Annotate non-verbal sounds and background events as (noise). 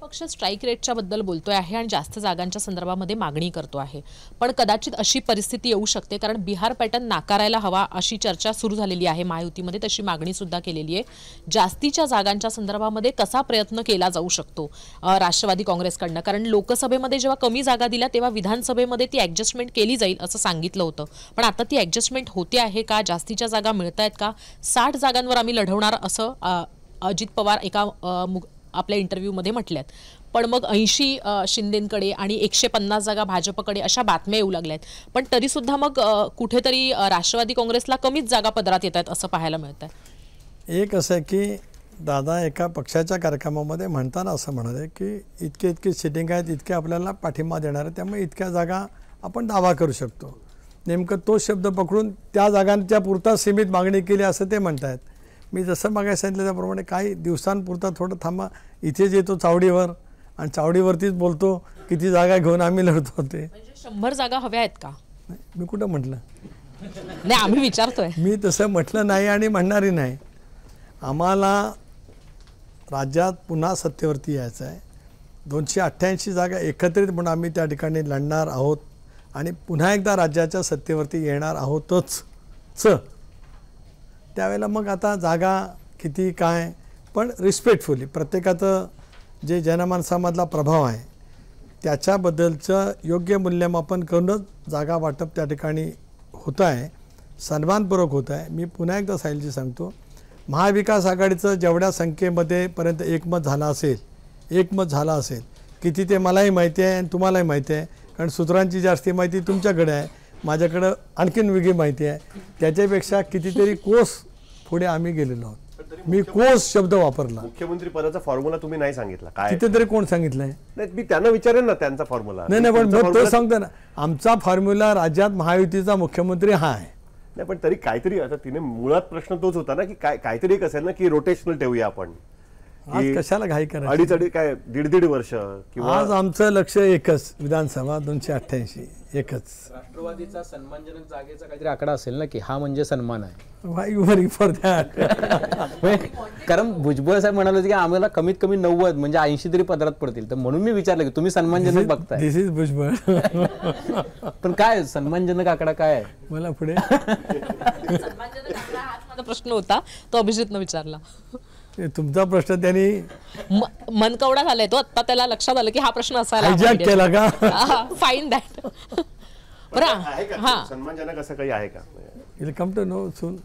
पक्ष स्ट्राईक रेटच्या बद्दल बोलतोय आहे आणि जास्त जागांच्या संदर्भामध्ये मागणी करतो आहे पण कदाचित अशी परिस्थिती येऊ शकते कारण बिहार पॅटर्न नाकारायला हवा अशी चर्चा सुरू झालेली आहे महायुतीमध्ये तशी मागणी सुद्धा केलेली आहे जास्तीच्या जागांच्या संदर्भामध्ये कसा प्रयत्न केला जाऊ शकतो राष्ट्रवादी काँग्रेसकडनं कारण लोकसभेमध्ये जेव्हा कमी जागा दिल्या तेव्हा विधानसभेमध्ये ती ऍडजस्टमेंट केली जाईल असं सांगितलं होतं पण आता ती ऍडजस्टमेंट होते आहे का जास्तीच्या जागा मिळत आहेत का साठ जागांवर आम्ही लढवणार असं अजित पवार एका आपल्या इंटरव्ह्यूमध्ये म्हटल्यात पण मग ऐंशी शिंदेंकडे आणि एकशे पन्नास जागा भाजपकडे अशा बातम्या येऊ लागल्या आहेत पण तरीसुद्धा मग कुठेतरी राष्ट्रवादी काँग्रेसला कमीच जागा पदरात येत आहेत असं पाहायला मिळत आहे एक असं आहे की दादा एका पक्षाच्या कार्यक्रमामध्ये म्हणताना असं म्हणाले की इतके इतके सिटिंग आहेत इतके आपल्याला पाठिंबा देणार आहे त्यामुळे इतक्या जागा आपण दावा करू शकतो नेमकं तो शब्द पकडून त्या जागांच्या पुरता सीमित मागणी केली असं ते म्हणत आहेत मी जसं मागे सांगितलं त्याप्रमाणे काही दिवसांपुरता थोडं थांबा इथेच येतो चावडीवर आणि चावडीवरतीच बोलतो किती जागा घेऊन आम्ही लढतो ते म्हणजे शंभर जागा हव्या आहेत का मी कुठं म्हटलं नाही आम्ही विचारतोय मी तसं म्हटलं नाही आणि म्हणणारही नाही आम्हाला राज्यात पुन्हा सत्तेवरती यायचं आहे दोनशे अठ्ठ्याऐंशी जागा एकत्रित म्हणून आम्ही त्या ठिकाणी लढणार आहोत आणि पुन्हा एकदा राज्याच्या सत्तेवरती येणार आहोतच च त्यावेळेला मग आता जागा किती काय पण रिस्पेक्टफुली प्रत्येकाचं जे जनमानसामधला प्रभाव आहे त्याच्याबद्दलचं योग्य मूल्यमापन करूनच जागा वाटप त्या ठिकाणी होत आहे सन्मानपूर्वक होत आहे मी पुन्हा एकदा साहिलजी सांगतो महाविकास आघाडीचं जेवढ्या संख्येमध्ये पर्यंत एकमत झालं असेल एकमत झालं असेल किती ते मलाही माहिती आहे आणि तुम्हालाही माहिती आहे कारण सूत्रांची जास्ती माहिती तुमच्याकडे आहे माझ्याकडं आणखीन वेगळी माहिती आहे त्याच्यापेक्षा कितीतरी कोस पुढे आम्ही गेलेलो आहोत मी कोस शब्द वापरला मुख्यमंत्री पदाचा फॉर्म्युला तुम्ही नाही सांगितला काय कितीतरी कोण सांगितलंय नाही मी त्यांना विचारेन ना त्यांचा फॉर्म्युला नाही नाही पण तो सांगतो ना आमचा फॉर्म्युला राज्यात महायुतीचा मुख्यमंत्री हा आहे नाही पण तरी काहीतरी आता तिने मुळात प्रश्न तोच होता ना की काय काहीतरी एक असेल ना की रोटेशनल ठेवूया आपण आज कशाला घाई करा अडीच अडी काय दीड दीड वर्ष किंवा आज आमचं लक्ष एकच विधानसभा दोनशे अठ्ठ्याऐंशी एकच राष्ट्रवादीचा सन्मानजनक जागेचा काहीतरी आकडा असेल ना की हा म्हणजे सन्मान आहे वाय वरी फॉर दॅट (laughs) म्हणजे कारण भुजबळ साहेब म्हणाले की आम्हाला कमीत कमी नव्वद म्हणजे ऐंशी तरी पदरात पडतील तर म्हणून मी विचारलं की तुम्ही सन्मानजनक बघताय दिस इज भुजबळ (laughs) पण काय सन्मानजनक आकडा काय आहे मला पुढे प्रश्न होता तो अभिजितनं विचारला तुमचा प्रश्न त्यांनी मनकवडा झालाय तो आता त्याला लक्षात आलं की हा प्रश्न असा म्हणजे. केला का फाईन दॅट (laughs) बरं हा सन्मानजनक असं काही आहे का इल कम टू नो सून